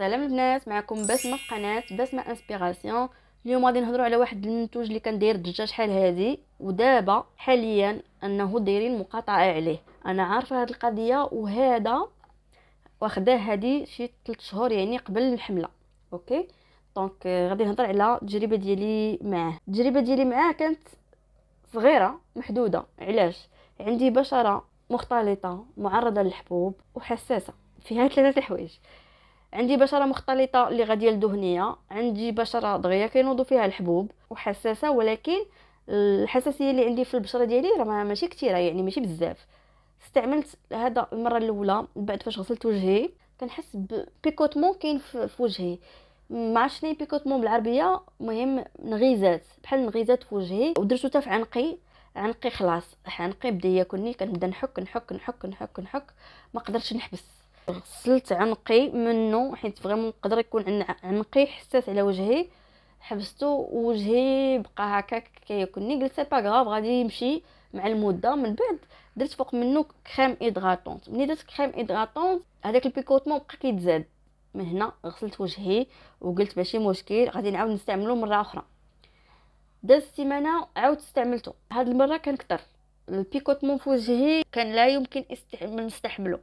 السلام البنات معكم بسمه في قناه بسمه انسبيراسيون اليوم غادي نهضروا على واحد المنتوج اللي كندير دجاج شحال هذه ودابا حاليا انه دايرين مقاطعه عليه انا عارفه هذه القضيه وهذا واخداه هذه شي 3 شهور يعني قبل الحمله اوكي دونك آه، غادي نهضر على التجربه ديالي معاه التجربه ديالي معاه كانت صغيره محدوده علاش عندي بشره مختلطه معرضه للحبوب وحساسه فيها ثلاثه الحوايج عندي بشره مختلطه اللي غادي لدهنيه عندي بشره دغيا كينوضوا فيها الحبوب وحساسه ولكن الحساسيه اللي عندي في البشره ديالي راه ماشي كثيره يعني ماشي بزاف استعملت هذا المره الاولى بعد فاش غسلت وجهي كنحس ببيكوتمون كاين في وجهي ما شني بيكوتمون بالعربيه مهم نغيزات بحال نغيزات في وجهي ودرتو حتى في عنقي عنقي خلاص عنقي بدا ياكلني كنبدا نحك نحك نحك نحك نحك ما قدرتش نحبس غسلت عنقي منه حيت فريمون نقدر يكون عنقي حساس على وجهي حبستو وجهي بقى هكا كياكلني قلت سي با غاف غادي يمشي مع المده من بعد درت فوق منه كريم ايدغاطونط ملي درت كريم ايدغاطونط هذاك البيكوتمون بقى كيتزاد من هنا غسلت وجهي وقلت ماشي مشكل غادي نعاود نستعملو مره اخرى دازت سيمانه عاود استعملته هاد المره كان كتر البيكوتمون في وجهي كان لا يمكن استحمل نستحمله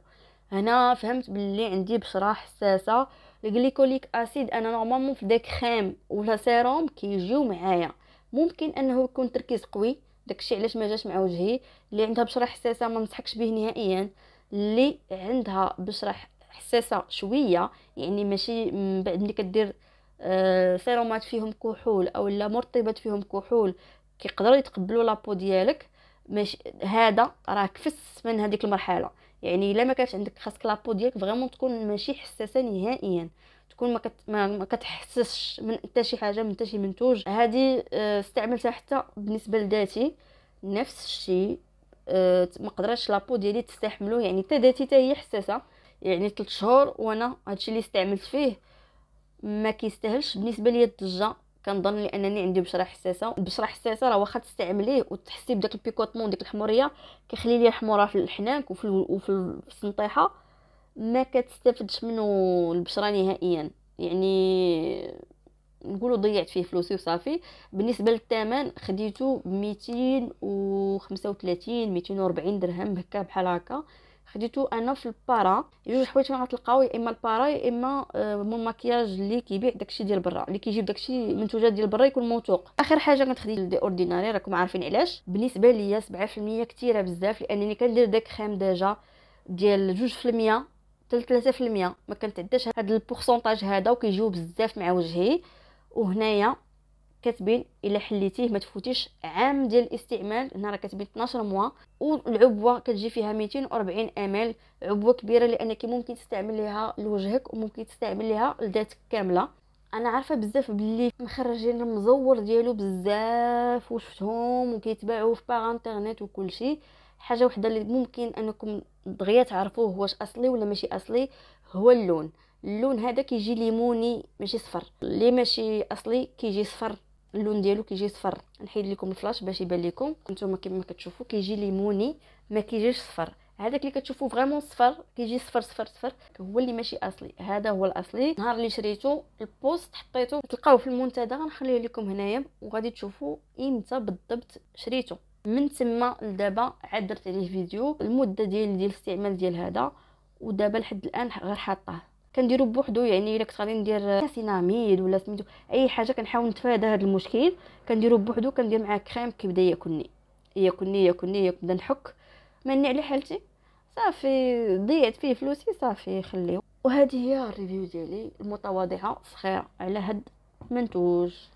هنا فهمت باللي عندي بشره حساسه الجليكوليك اسيد انا نورمالمون في داك خام ولا سيروم كيجيو معايا ممكن انه يكون تركيز قوي داكشي علاش ما جاش مع وجهي اللي عندها بشره حساسه ما نصحكش به نهائيا اللي عندها بشره حساسه شويه يعني ماشي من بعد ملي كدير آه، سيرومات فيهم كحول او لا مرطبات فيهم كحول كيقدروا يتقبلوا لابو ديالك ماشي هذا راه كفس من هذيك المرحله يعني الا ما كانش عندك خاصك لابو ديالك فريمون تكون ماشي حساسه نهائيا تكون ما, كت... ما... كتحسش من حتى شي حاجه من حتى شي منتوج هذه آه، استعملتها حتى بالنسبه لذاتي نفس الشيء أه... ما قدرتش لابو ديالي تستحملو يعني حتى ذاتي حتى هي حساسه يعني 3 شهور وانا هادشي اللي استعملت فيه ما كيستاهلش بالنسبه ليا الضجه كنظن لانني عندي بشره حساسه البشره حساسه راه واخا تستعمليه وتحسي بداك البيكوتمون ديك الحموريه كيخلي لي الحموره في الحناك وفي وفي السنطيحه ما كتستافدش منه البشره نهائيا يعني نقولوا ضيعت فيه فلوسي وصافي بالنسبه للثمن خديته ب 235 240 درهم هكا بحال هكا خديتو انا في البارا جوج حوايج فين غتلقاو يا اما البارا يا اما مون آه، ماكياج اللي كيبيع داكشي ديال برا اللي كيجيب داكشي منتوجات ديال برا يكون موثوق اخر حاجه خديت دي اورديناري راكم عارفين علاش بالنسبه ليا 7% كثيره بزاف لانني كندير داك خام ديجا ديال 2% حتى 3% ما كنتعداش هاد البورسونتاج هذا وكيجيو بزاف مع وجهي وهنايا كتبين الا حليتيه ما تفوتيش عام ديال الاستعمال هنا راه كتبين 12 موا والعبوه كتجي فيها 240 مl عبوه كبيره لانك ممكن تستعمل ليها لوجهك وممكن تستعمل ليها لذاتك كامله انا عارفه بزاف باللي مخرجين المزور ديالو بزاف وشفتهم وكيتباعوا في باغ انترنيت وكل شيء حاجه وحده اللي ممكن انكم دغيا تعرفوه واش اصلي ولا ماشي اصلي هو اللون اللون هذا كيجي ليموني ماشي صفر اللي ماشي اصلي كيجي صفر اللون ديالو كيجي صفر نحيد لكم الفلاش باش يبان لكم نتوما كما كتشوفوا كيجي ليموني ما كيجيش صفر هذاك اللي كتشوفوا فريمون صفر كيجي صفر صفر صفر هو اللي ماشي اصلي هذا هو الاصلي نهار اللي شريته البوست حطيته تلقاوه في المنتدى غنخليه لكم هنايا وغادي تشوفوا امتى بالضبط شريته من تما لدابا عاد درت عليه فيديو المده ديال ديال الاستعمال ديال هذا ودابا لحد الان غير حاطاه كنديرو بوحدو يعني الا كنت غادي ندير سيناميد ولا سميتو اي حاجه كنحاول نتفادى هذا المشكل كنديرو بوحدو كندير معاه كريم كيبدا ياكلني ياكلني ياكلني بدا نحك ماني على حالتي صافي ضيعت فيه فلوسي صافي خليه وهذه هي الريفيو ديالي المتواضعه صغيره على هاد منتوج